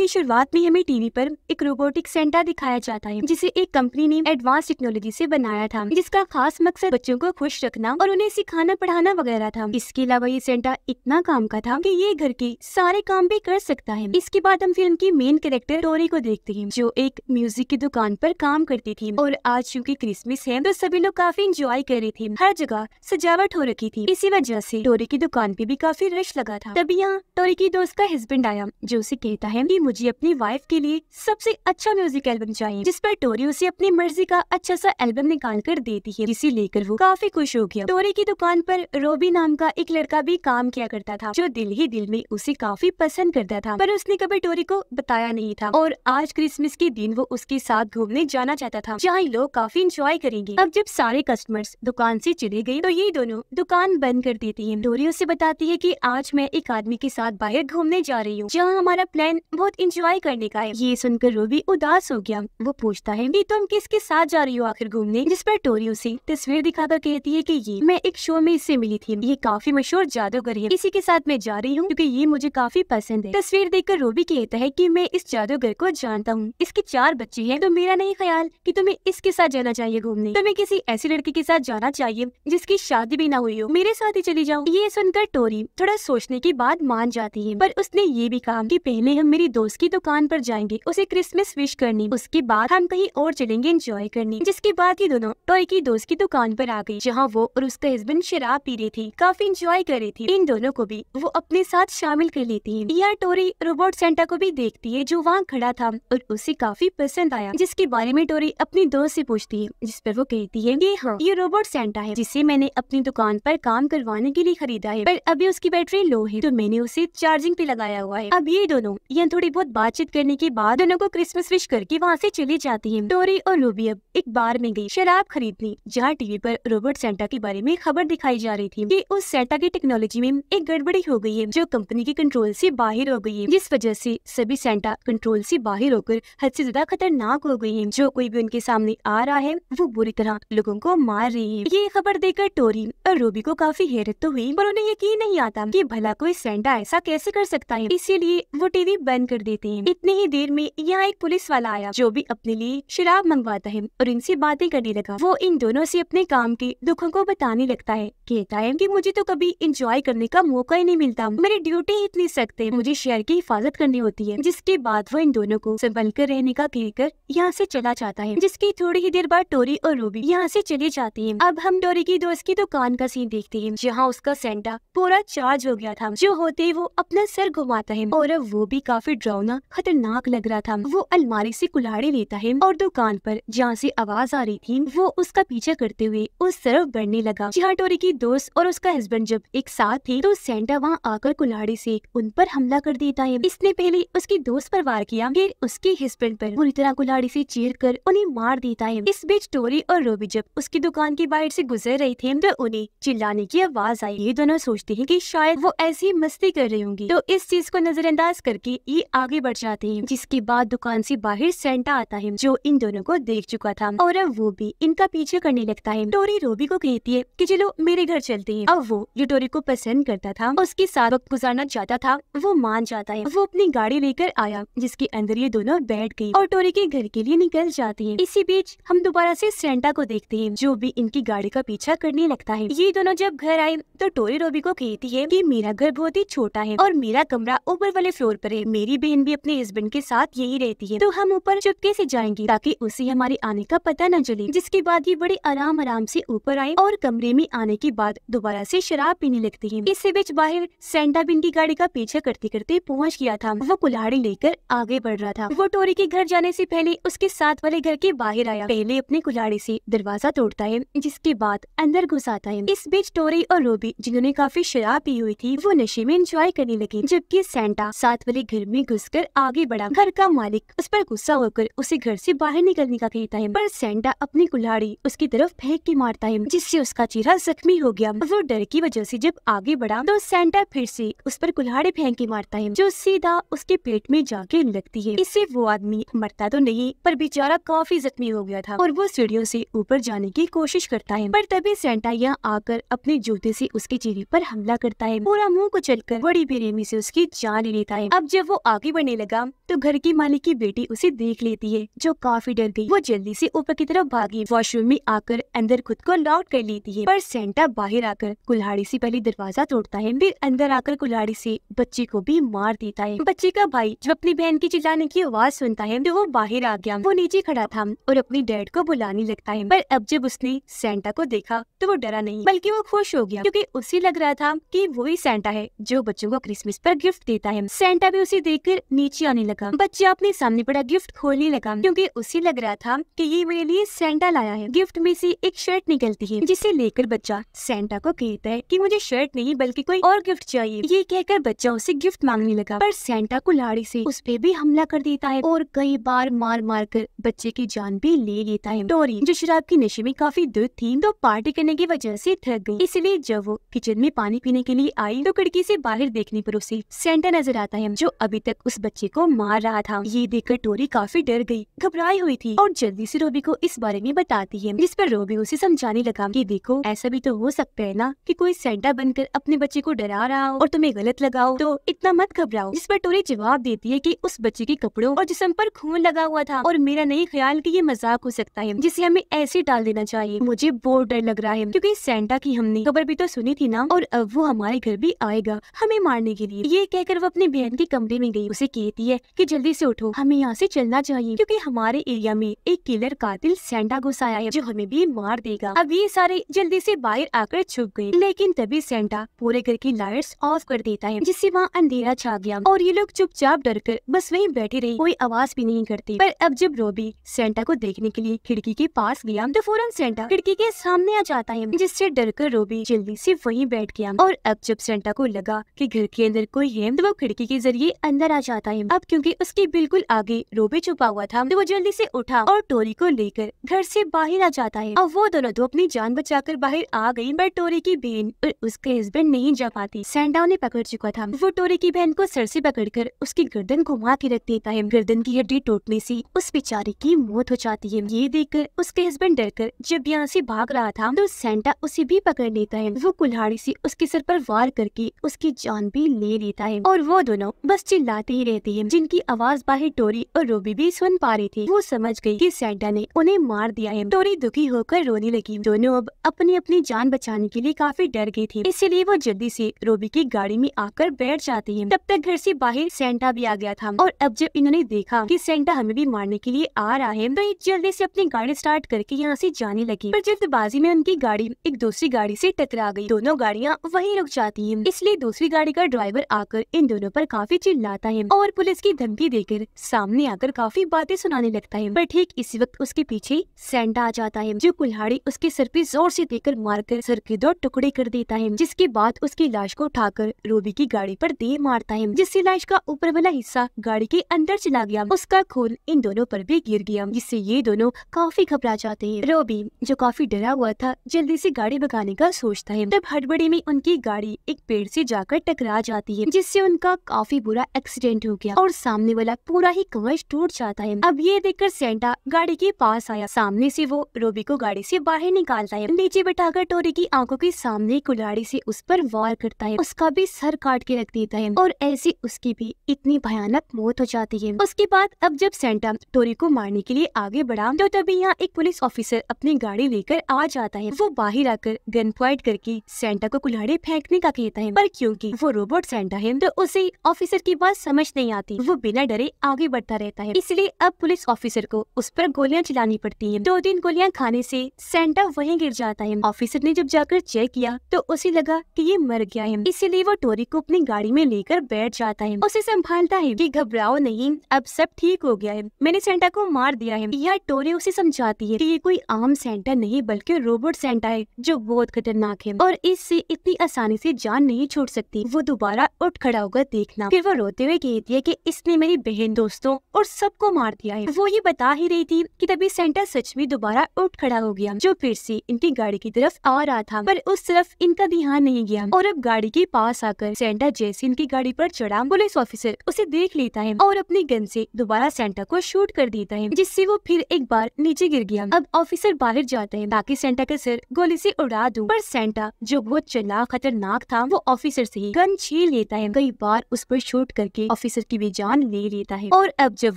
की शुरुआत में हमें टीवी पर एक रोबोटिक सेंटर दिखाया जाता है जिसे एक कंपनी ने एडवांस टेक्नोलॉजी से बनाया था जिसका खास मकसद बच्चों को खुश रखना और उन्हें सिखाना पढ़ाना वगैरह था इसके अलावा ये सेंटर इतना काम का था की ये घर के सारे काम भी कर सकता है इसके बाद हम फिल्म की मेन कैरेक्टर टोरी को देखते हैं जो एक म्यूजिक की दुकान पर काम करती थी और आज चूँकि क्रिसमस है तो सभी लोग काफी इंजॉय कर रहे थे हर जगह सजावट हो रखी थी इसी वजह से टोरी की दुकान पे भी काफी रश लगा था तभी यहाँ टोरी की दोस्त का हस्बैंड आया जो उसे कहता है की मुझे अपनी वाइफ के लिए सबसे अच्छा म्यूजिक एल्बम चाहिए जिस पर टोरी उसे अपनी मर्जी का अच्छा सा एल्बम निकाल कर देती है जिसे लेकर वो काफी खुश हो गया टोरी की दुकान पर रोबी नाम का एक लड़का भी काम किया करता था जो दिल ही दिल में उसे काफी पसंद करता था पर उसने कभी टोरी को बताया नहीं था और आज क्रिसमस के दिन वो उसके साथ घूमने जाना चाहता था जहाँ लोग काफी इंजॉय करेंगे अब जब सारे कस्टमर्स दुकान से चले गए तो ये दोनों दुकान बंद कर देती है डोरी उसे बताती है कि आज मैं एक आदमी के साथ बाहर घूमने जा रही हूँ जहाँ हमारा प्लान बहुत इंजॉय करने का है ये सुनकर रूबी उदास हो गया वो पूछता है की तुम किसके साथ जा रही हो आखिर घूमने जिस पर टोरी उसे तस्वीर दिखाकर कहती है की ये मैं एक शो में इससे मिली थी ये काफी मशहूर जादूगर है इसी के साथ मैं जा रही हूँ क्यूँकी ये मुझे काफी पसंद है तस्वीर देखकर रूबी कहता है की मैं इस जादूगर को जानता हूँ इसके चार बच्चे है तो मेरा नहीं ख्याल की तुम्हें इसके साथ जाना चाहिए घूमने तुम्हें किसी ऐसी लड़की के साथ जाना चाहिए जिसकी शादी भी ना हुई हो मेरे साथ ही चली जाओ ये सुनकर टोरी थोड़ा सोचने के बाद मान जाती है पर उसने ये भी कहा की पहले हम मेरी दोस्त उसकी दुकान पर जाएंगे उसे क्रिसमस विश करनी उसके बाद हम कहीं और चलेंगे इंजॉय करने जिसके बाद ये दोनों टॉय की दोस्त की दुकान पर आ गई जहाँ वो और उसका हस्बैंड शराब पी रही थी काफी इंजॉय कर रही थी इन दोनों को भी वो अपने साथ शामिल कर लेती है यह टोरी रोबोट सेंटा को भी देखती है जो वहाँ खड़ा था और उसे काफी पसंद आया जिसके बारे में टोरी अपनी दोस्त ऐसी पूछती है जिस पर वो कहती है ये हाँ ये रोबोट सेंटा है जिसे मैंने अपनी दुकान पर काम करवाने के लिए खरीदा है पर अभी उसकी बैटरी लो है तो मैंने उसे चार्जिंग पे लगाया हुआ है अब ये दोनों यहाँ थोड़ी बहुत बहुत बातचीत करने के बाद दोनों को क्रिसमस विश करके वहाँ से चली जाती है डोरी और रूबी अब एक बार में गई शराब खरीदने जहाँ टीवी पर रोबोट सेंटा के बारे में खबर दिखाई जा रही थी कि उस सेंटा की टेक्नोलॉजी में एक गड़बड़ी हो गई है जो कंपनी के कंट्रोल ऐसी बाहर हो गयी है जिस वजह ऐसी सभी सेंटा कंट्रोल ऐसी बाहर होकर हद ऐसी ज्यादा खतरनाक हो गयी है जो कोई भी उनके सामने आ रहा है वो बुरी तरह लोगों को मार रही है ये खबर देखकर टोरी और रूबी को काफी हैरत तो हुई पर उन्हें यकीन नहीं आता की भला कोई सेंटा ऐसा कैसे कर सकता है इसीलिए वो टीवी बंद कर दी देते हैं इतने ही देर में यहाँ एक पुलिस वाला आया जो भी अपने लिए शराब मंगवाता है और इनसे बातें करने लगा वो इन दोनों से अपने काम के दुखों को बताने लगता है कहता है कि मुझे तो कभी इंजॉय करने का मौका ही नहीं मिलता मेरी ड्यूटी इतनी सख्त है मुझे शहर की हिफाजत करनी होती है जिसके बाद वो इन दोनों को संभल कर रहने का कहकर यहाँ से चला जाता है जिसकी थोड़ी ही देर बाद टोरी और रूबी यहाँ से चले जाती है अब हम टोरी की दोस्त की दुकान का सीन देखते हैं जहाँ उसका सेंटा पूरा चार्ज हो गया था जो होते ही वो अपना सर घुमाता है और अब वो भी काफी ड्राउ होना खतरनाक लग रहा था वो अलमारी से कुल्हाड़ी लेता है और दुकान पर जहाँ से आवाज आ रही थी वो उसका पीछा करते हुए उस तरफ बढ़ने लगा टोरी की दोस्त और उसका हस्बैंड जब एक साथ थे तो सेंटा वहाँ आकर कुल्हाड़ी से उन पर हमला कर देता है इसने पहले उसकी दोस्त पर वार किया फिर उसके हस्बैंड पर पूरी तरह कुल्हाड़ी से चीर कर उन्हें मार देता है इस बीच टोरी और रोबी जब उसकी दुकान की बाइट से गुजर रहे थे तो उन्हें चिल्लाने की आवाज आई ये दोनों सोचते हैं कि शायद वो ऐसी मस्ती कर रही होंगी तो इस चीज को नजरअंदाज करके ये आग आगे बढ़ जाते हैं जिसके बाद दुकान से बाहर सेंटा आता है जो इन दोनों को देख चुका था और अब वो भी इनका पीछे करने लगता है टोरी रोबी को कहती है कि चलो मेरे घर चलते हैं अब वो जो टोरी को पसंद करता था उसके साथ वक्त गुजारना चाहता था वो मान जाता है वो अपनी गाड़ी लेकर आया जिसके अंदर ये दोनों बैठ गयी और टोरी के घर के लिए निकल जाती है इसी बीच हम दोबारा से सेंटा को देखते है जो भी इनकी गाड़ी का पीछा करने लगता है ये दोनों जब घर आए तो टोरी रोबी को कहती है की मेरा घर बहुत ही छोटा है और मेरा कमरा ऊपर वाले फ्लोर पर है मेरी बहन भी अपने हस्बैंड के साथ यही रहती है तो हम ऊपर चुपके से जाएंगे ताकि उसे हमारे आने का पता न चले जिसके बाद ये बड़े आराम आराम से ऊपर आए और कमरे में आने के बाद दोबारा से शराब पीने लगते हैं इससे बीच बाहर सेंटा बिन की गाड़ी का पीछा करते करते पहुँच गया था वो कुल्हाड़ी लेकर आगे बढ़ रहा था वो टोरी के घर जाने से पहले उसके साथ वाले घर के बाहर आया पहले अपने कुल्हाड़ी से दरवाजा तोड़ता है जिसके बाद अंदर घुस आता है इस बीच टोरी और रोबी जिन्होंने काफी शराब पी हुई थी वो नशे में इंजॉय करने लगे जबकि सेंटा साथ वाले घर में घुस घुसकर आगे बढ़ा घर का मालिक उस पर गुस्सा होकर उसे घर से बाहर निकलने का कहता है पर सेंटा अपनी कुल्हाड़ी उसकी तरफ फेंक के मारता है जिससे उसका चेहरा जख्मी हो गया वो डर की वजह से जब आगे बढ़ा तो सेंटा फिर से उस पर कुल्हाड़ी फेंक के मारता है जो सीधा उसके पेट में जाके लगती है इससे वो आदमी मरता तो नहीं पर बेचारा काफी जख्मी हो गया था और वो सीढ़ियों से ऊपर जाने की कोशिश करता है पर तभी सेंटा यहाँ आकर अपने जूते से उसके चेहरे पर हमला करता है पूरा मुंह को चलकर बड़ी बेरहमी से उसकी जान लेता है अब जब वो आगे रोटी बनने लगा तो घर की मालिक की बेटी उसे देख लेती है जो काफी डर गई वो जल्दी से ऊपर की तरफ भागी वॉशरूम में आकर अंदर खुद को लॉक कर लेती है पर सेंटा बाहर आकर कुल्हाड़ी से पहले दरवाजा तोड़ता है फिर अंदर आकर कुल्हाड़ी से बच्चे को भी मार देता है बच्चे का भाई जब अपनी बहन की चिल्लाने की आवाज सुनता है तो वो बाहर आ गया वो नीचे खड़ा था और अपने डैड को बुलाने लगता है पर अब जब उसने सेंटा को देखा तो वो डरा नहीं बल्कि वो खुश हो गया क्योंकि उसे लग रहा था कि वो ही सेंटा है जो बच्चों को क्रिसमस पर गिफ्ट देता है सेंटा भी उसे देखकर नीचे आने लगा बच्चा अपने सामने पड़ा गिफ्ट खोलने लगा क्योंकि उसे लग रहा था कि ये मेरे लिए सेंटा लाया है गिफ्ट में से एक शर्ट निकलती है जिसे लेकर बच्चा सेंटा को कहता है कि मुझे शर्ट नहीं बल्कि कोई और गिफ्ट चाहिए ये कहकर बच्चा उसे गिफ्ट मांगने लगा पर सेंटा को लाड़ी से उस पर भी हमला कर देता है और कई बार मार मार कर बच्चे की जान भी ले लेता है डोरी जो शराब के नशे में काफी दुर्द थी तो पार्टी करने की वजह से थक गई इसलिए जब वो किचन में पानी पीने के लिए आई तो खिड़की से बाहर देखने पर उसे सेंटा नजर आता है जो अभी तक उस बच्चे को मार रहा था ये देखकर टोरी काफी डर गई घबराई हुई थी और जल्दी से रोबी को इस बारे में बताती है जिस पर रोबी उसे समझाने लगा कि देखो ऐसा भी तो हो सकता है ना कि कोई सेंटा बनकर अपने बच्चे को डरा रहा हो और तुम्हें गलत लगाओ तो इतना मत घबराओ जिस पर टोरी जवाब देती है की उस बच्चे के कपड़ों और जिसम पर खून लगा हुआ था और मेरा नहीं ख्याल की ये मजाक हो सकता है जिसे हमें ऐसे डाल देना चाहिए मुझे बहुत डर लग रहा है क्यूँकी सेंटा की हमने खबर भी तो सुनी थी ना और अब वो हमारे घर भी आएगा हमें मारने के लिए ये कहकर वो अपनी बहन के कमरे में गई से कहती है कि जल्दी से उठो हमें यहाँ से चलना चाहिए क्योंकि हमारे एरिया में एक किलर कातिल सेंटा घुस आया है जो हमें भी मार देगा अब ये सारे जल्दी से बाहर आकर छुप गए लेकिन तभी सेंटा पूरे घर की लाइट्स ऑफ कर देता है जिससे वहाँ अंधेरा छा गया और ये लोग चुपचाप डर कर बस वही बैठे रहे कोई आवाज भी नहीं करती पर अब जब रोबी सेंटा को देखने के लिए खिड़की के पास गया तो फौरन सेंटा खिड़की के सामने आ जाता है जिससे डर कर रोबी जल्दी से वही बैठ गया और अब जब सेंटा को लगा कि घर के अंदर कोई है तो वो खिड़की के जरिए अंदर आ चाहता है अब क्योंकि उसके बिल्कुल आगे रोबे छुपा हुआ था तो वो जल्दी से उठा और टोरी को लेकर घर से बाहर आ जाता है और वो दोनों तो अपनी जान बचाकर बाहर आ गई पर टोरी की बहन और उसके हस्बैंड नहीं जा पाती सैंडा ने पकड़ चुका था वो टोरी की बहन को सर से कर उसकी गर्दन घुमा के रख देता है गर्दन की हड्डी टूटने से उस बेचारी की मौत हो जाती है ये कर उसके हस्बैंड डर कर जब यहाँ से भाग रहा था तो सेंटा उसे भी पकड़ लेता है वो कुल्हाड़ी से उसके सर पर वार करके उसकी जान भी ले लेता है और वो दोनों बस चिल्लाते नहीं रहती है जिनकी आवाज बाहर टोरी और रोबी भी सुन पा रही थी वो समझ गई कि सेंटा ने उन्हें मार दिया है टोरी दुखी होकर रोने लगी दोनों अब अपनी अपनी जान बचाने के लिए काफी डर गई थी इसीलिए वो जल्दी से रोबी की गाड़ी में आकर बैठ जाती है तब तक घर से बाहर सेंटा भी आ गया था और अब जब इन्होंने देखा कि सेंटा हमें भी मारने के लिए आ रहा है तो ये जल्दी से अपनी गाड़ी स्टार्ट करके यहाँ से जाने लगी पर जल्दबाजी में उनकी गाड़ी एक दूसरी गाड़ी से टकरा गई दोनों गाड़ियाँ वहीं रुक जाती है इसलिए दूसरी गाड़ी का ड्राइवर आकर इन दोनों पर काफी चिल्लाता है है और पुलिस की धमकी देकर सामने आकर काफी बातें सुनाने लगता है पर ठीक इसी वक्त उसके पीछे सेंटा आ जाता है जो कुल्हाड़ी उसके सर पे जोर से देकर मारकर सर के दो टुकड़े कर देता है जिसके बाद उसकी लाश को उठाकर रूबी की गाड़ी पर दे मारता है जिससे लाश का ऊपर वाला हिस्सा गाड़ी के अंदर चला गया उसका खून इन दोनों पर भी गिर गया जिससे ये दोनों काफी घबरा जाते हैं रोबी जो काफी डरा हुआ था जल्दी से गाड़ी भगाने का सोचता है तब हड़बड़ी में उनकी गाड़ी एक पेड़ से जाकर टकरा जाती है जिससे उनका काफी बुरा एक्सीडेंट एक्सीडेंट हो गया और सामने वाला पूरा ही कवच टूट जाता है अब ये देखकर सेंटा गाड़ी के पास आया सामने से वो रोबी को गाड़ी से बाहर निकालता है नीचे बैठाकर टोरी की आंखों के सामने कुलाड़ी से उस पर वार करता है उसका भी सर काट के रख देता है और ऐसी उसकी भी इतनी भयानक मौत हो जाती है उसके बाद अब जब सेंटा टोरी को मारने के लिए आगे बढ़ा तो तभी यहाँ एक पुलिस ऑफिसर अपनी गाड़ी लेकर आ जाता है वो बाहर आकर गन प्वाइंट करके सेंटा को कुल्हाड़ी फेंकने का कहता है पर क्योंकि वो रोबोट सेंटा है तो उसे ऑफिसर की बात समझ समझ नहीं आती वो बिना डरे आगे बढ़ता रहता है इसलिए अब पुलिस ऑफिसर को उस पर गोलियां चलानी पड़ती है दो दिन गोलियां खाने से सेंटा वहीं गिर जाता है ऑफिसर ने जब जाकर चेक किया तो उसे लगा कि ये मर गया है इसीलिए वो टोरी को अपनी गाड़ी में लेकर बैठ जाता है उसे संभालता है की घबराओ नहीं अब सब ठीक हो गया है मैंने सेंटा को मार दिया है यह टोरी उसे समझाती है की ये कोई आम सेंटा नहीं बल्कि रोबोट सेंटा है जो बहुत खतरनाक है और इससे इतनी आसानी से जान नहीं छोड़ सकती वो दोबारा उठ खड़ा होकर देखना फिर वो रोते हुए कह दिया कि इसने मेरी बहन दोस्तों और सबको मार दिया है वो ये बता ही रही थी कि तभी सेंटा सच में दोबारा उठ खड़ा हो गया जो फिर से इनकी गाड़ी की तरफ आ रहा था पर उस तरफ इनका ध्यान नहीं गया और अब गाड़ी के पास आकर सेंटा जैसे इनकी गाड़ी पर चढ़ा पुलिस ऑफिसर उसे देख लेता है और अपने गन से दोबारा सेंटा को शूट कर देता है जिससे वो फिर एक बार नीचे गिर गया अब ऑफिसर बाहर जाते हैं ताकि सेंटा का सिर गोली ऐसी उड़ा दूं पर सेंटा जो बहुत चला खतरनाक था वो ऑफिसर से ही गन छीन लेता है कई बार उस पर शूट करके ऑफिसर की भी जान ले लेता है और अब जब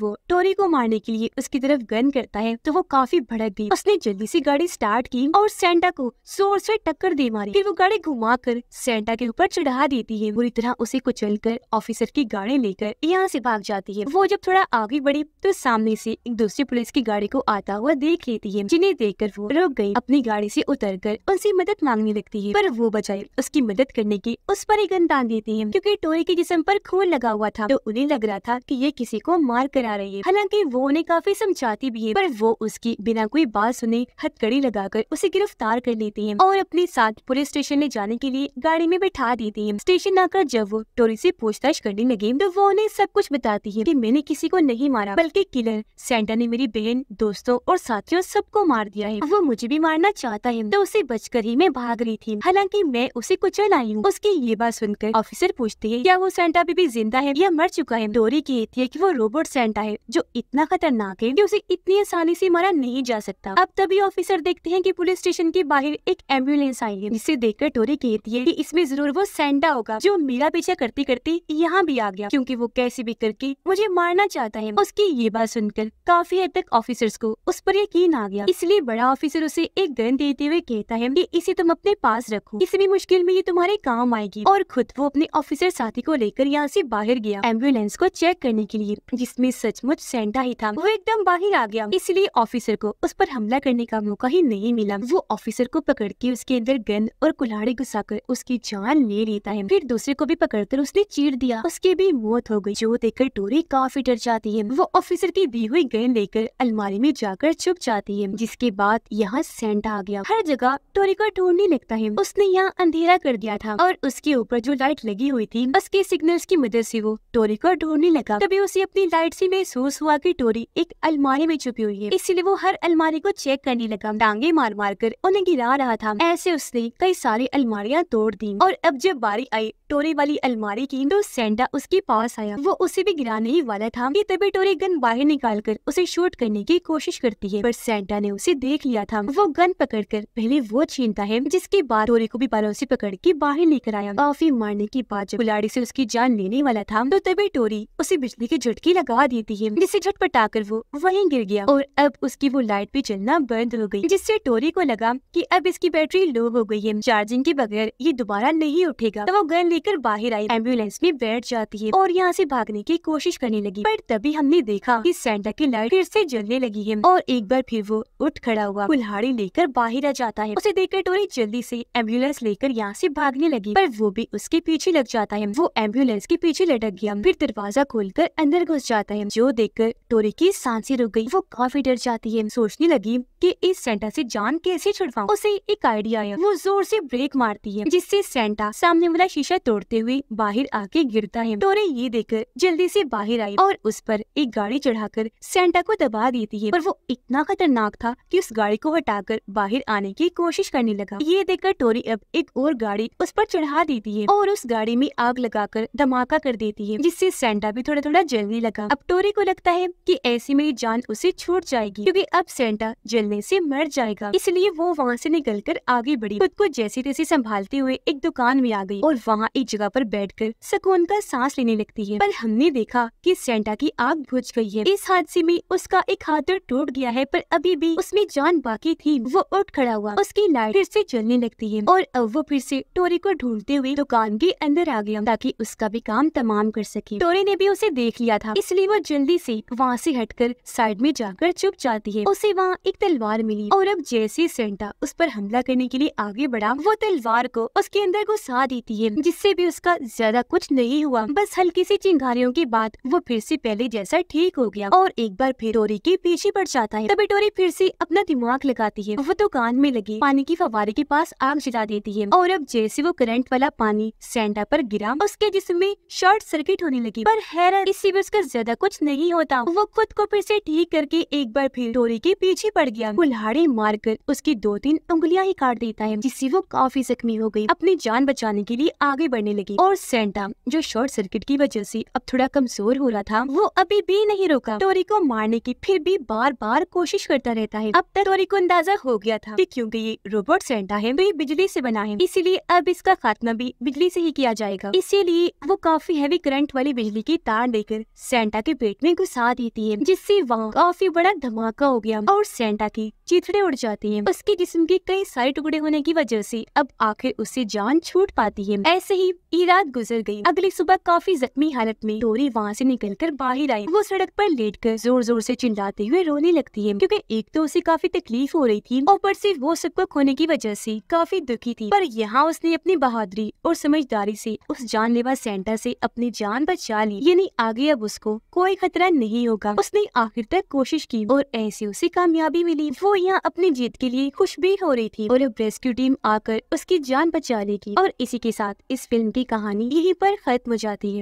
वो टोरी को मारने के लिए उसकी तरफ गन करता है तो वो काफी भड़क गई उसने जल्दी से गाड़ी स्टार्ट की और सेंटा को जोर से टक्कर दे मारी फिर वो गाड़ी घुमा कर सेंटा के ऊपर चढ़ा देती है बुरी तरह उसे कुचल कर ऑफिसर की गाड़ी लेकर यहाँ से भाग जाती है वो जब थोड़ा आगे बढ़ी तो सामने से एक दूसरी पुलिस की गाड़ी को आता हुआ देख लेती है जिन्हें कर वो रुक गई अपनी गाड़ी से उतर कर उनसे मदद मांगने लगती है पर वो बचाए उसकी मदद करने की उस पर एक गन देती है क्योंकि टोरी के जिसम पर खून लगा हुआ था तो उन्हें लग रहा था कि ये किसी को मार कर आ रही है हालांकि वो उन्हें काफी समझाती भी है पर वो उसकी बिना कोई बात सुने हथकड़ी लगाकर उसे गिरफ्तार कर लेती है और अपने साथ पुलिस स्टेशन ले जाने के लिए गाड़ी में बैठा देती है स्टेशन आकर जब वो टोरी ऐसी पूछताछ करने लगे तो वो उन्हें सब कुछ बताती है की मैंने किसी को नहीं मारा बल्कि किलर सेंटा ने मेरी बहन दोस्तों और साथियों सबको मार दिया है वो मुझे भी मारना चाहता है तो उसे बचकर ही मैं भाग रही थी हालांकि मैं उसे कुचल आई हूँ उसकी ये बात सुनकर ऑफिसर पूछती है क्या वो सेंटा बेबी भी जिंदा है या मर मर चुका है डोरी की कहती है कि वो रोबोट सेंटा है जो इतना खतरनाक है कि उसे इतनी आसानी से मारा नहीं जा सकता अब तभी ऑफिसर देखते हैं कि पुलिस स्टेशन के बाहर एक एम्बुलेंस आई है जिसे देखकर डोरी कहती है कि इसमें जरूर वो सेंटा होगा जो मेरा पीछा करती करती यहाँ भी आ गया क्यूँकी वो कैसे भी करके मुझे मारना चाहता है उसकी ये बात सुनकर काफी हद तक ऑफिसर को उस पर यकीन आ गया इसलिए बड़ा ऑफिसर उसे एक गन देते हुए कहता है की इसे तुम अपने पास रखो किसी भी मुश्किल में ये तुम्हारे काम आएगी और खुद वो अपने ऑफिसर साथी को लेकर यहाँ से बाहर गया एम्बुलेंस को चेक करने के लिए जिसमें सचमुच सेंटा ही था वो एकदम बाहर आ गया इसलिए ऑफिसर को उस पर हमला करने का मौका ही नहीं मिला वो ऑफिसर को पकड़ के उसके अंदर गंद और कुल्हाड़ी घुसा कर उसकी जान ले लेता है फिर दूसरे को भी पकड़ कर उसने चीर दिया उसकी भी मौत हो गयी जो देखकर टोरी काफी डर जाती है वो ऑफिसर की दी हुई गेंद लेकर अलमारी में जाकर छुप जाती है जिसके बाद यहाँ सेंटा आ गया हर जगह टोरी को ढूंढने लगता है उसने यहाँ अंधेरा कर दिया था और उसके ऊपर जो लाइट लगी हुई थी उसके सिग्नल्स की मदद से वो टोरी को ढूंढने लगा तभी उसे अपनी लाइट से महसूस हुआ कि टोरी एक अलमारी में छुपी हुई है इसलिए वो हर अलमारी को चेक करने लगा डांगे मार मार कर उन्हें गिरा रहा था ऐसे उसने कई सारी अलमारियाँ तोड़ दी और अब जब बारी आई टोरे वाली अलमारी की तो सेंटा उसके पास आया वो उसे भी गिराने ही वाला था कि तभी टोरी गन बाहर निकाल कर उसे शूट करने की कोशिश करती है पर सेंटा ने उसे देख लिया था वो गन पकड़ कर पहले वो छीनता है जिसके बाद टोरी को भी बालों से पकड़ के बाहर लेकर आया काफी मारने के बाद जब कुलाड़ी से उसकी जान लेने वाला था तो तभी टोरी उसे बिजली के झटकी लगा देती है जिससे झटपटा कर वो वही गिर गया और अब उसकी वो लाइट भी चलना बंद हो गयी जिससे टोरी को लगा की अब इसकी बैटरी लो हो गयी है चार्जिंग के बगैर ये दोबारा नहीं उठेगा तो वो गन लेकर बाहर आई एम्बुलेंस में बैठ जाती है और यहाँ से भागने की कोशिश करने लगी पर तभी हमने देखा कि सेंटा की लाइट फिर से जलने लगी है और एक बार फिर वो उठ खड़ा हुआ कुल्हाड़ी लेकर बाहर आ जाता है उसे देखकर टोरी जल्दी से एम्बुलेंस लेकर यहाँ से भागने लगी पर वो भी उसके पीछे लग जाता है वो एम्बुलेंस के पीछे लटक गया फिर दरवाजा खोल अंदर घुस जाता है जो देखकर टोरी की सांसी रुक गयी वो काफी डर जाती है सोचने लगी कि इस सेंटा से जान कैसे छुड़वाऊं उसे एक आइडिया है वो जोर से ब्रेक मारती है जिससे सेंटा सामने वाला शीशा तोड़ते हुए बाहर आके गिरता है टोरे ये देखकर जल्दी से बाहर आई और उस पर एक गाड़ी चढ़ाकर सेंटा को दबा देती है पर वो इतना खतरनाक था कि उस गाड़ी को हटाकर बाहर आने की कोशिश करने लगा ये देखकर टोरी अब एक और गाड़ी उस पर चढ़ा देती है और उस गाड़ी में आग लगाकर धमाका कर देती है जिससे सेंटा भी थोड़ा थोड़ा जलने लगा अब टोरी को लगता है की ऐसे में जान उसे छूट जाएगी क्यूँकी अब सेंटा जलने मिलने से मर जाएगा इसलिए वो वहाँ से निकलकर आगे बढ़ी खुद को जैसी तैसी संभालते हुए एक दुकान में आ गई और वहाँ एक जगह पर बैठकर सुकून का सांस लेने लगती है पर हमने देखा कि सेंटा की आग बुझ गई है इस हादसे में उसका एक हाथ तो टूट गया है पर अभी भी उसमें जान बाकी थी वो उठ खड़ा हुआ उसकी लाइट फिर से जलने लगती है और अब वो फिर से टोरी को ढूंढते हुए दुकान के अंदर आ गया ताकि उसका भी काम तमाम कर सके टोरी ने भी उसे देख लिया था इसलिए वो जल्दी से वहाँ से हटकर साइड में जाकर चुप जाती है उसे वहाँ एक तलवार तलवार मिली और अब जैसे सेंटा उस पर हमला करने के लिए आगे बढ़ा वो तलवार को उसके अंदर घुसा देती है जिससे भी उसका ज्यादा कुछ नहीं हुआ बस हल्की सी चिंगारियों के बाद वो फिर से पहले जैसा ठीक हो गया और एक बार फिर टोरी के पीछे पड़ जाता है तभी टोरी फिर से अपना दिमाग लगाती है वो दुकान तो में लगी पानी की फवारे के पास आग जला देती है और अब जैसे वो करंट वाला पानी सेंटा पर गिरा उसके जिसम में शॉर्ट सर्किट होने लगी पर हैरत इससे भी उसका ज्यादा कुछ नहीं होता वो खुद को फिर से ठीक करके एक बार फिर टोरी के पीछे पड़ गया कुल्हाड़ी मारकर उसकी दो तीन उंगलियां ही काट देता है जिससे वो काफी जख्मी हो गई अपनी जान बचाने के लिए आगे बढ़ने लगी और सेंटा जो शॉर्ट सर्किट की वजह से अब थोड़ा कमजोर हो रहा था वो अभी भी नहीं रोका टोरी को मारने की फिर भी बार बार कोशिश करता रहता है अब तक टोरी को अंदाजा हो गया था की क्यूँकी ये रोबोट सेंटा है तो ये बिजली ऐसी बना है इसीलिए अब इसका खात्मा भी बिजली ऐसी ही किया जाएगा इसीलिए वो काफी हैवी करंट वाली बिजली की तार लेकर सेंटा के पेट में घुसा देती है जिससे वहाँ काफी बड़ा धमाका हो गया और सेंटा lagi. चीथड़े उड़ जाते हैं उसके जिस्म के कई सारे टुकड़े होने की वजह से अब आखिर उससे जान छूट पाती है ऐसे ही ई रात गुजर गई अगली सुबह काफी जख्मी हालत में डोरी वहाँ से निकलकर बाहर आई वो सड़क पर लेटकर जोर जोर से चिल्लाते हुए रोने लगती है क्योंकि एक तो उसे काफी तकलीफ हो रही थी ऊपर से वो सबको खोने की वजह से काफी दुखी थी पर यहाँ उसने अपनी बहादुरी और समझदारी से उस जानलेवा सेंटा से अपनी जान बचा ली यानी आगे अब उसको कोई खतरा नहीं होगा उसने आखिर तक कोशिश की और ऐसे उसे कामयाबी मिली वो गुड़िया अपनी जीत के लिए खुश भी हो रही थी और अब रेस्क्यू टीम आकर उसकी जान बचाने की और इसी के साथ इस फिल्म की कहानी यहीं पर खत्म हो जाती है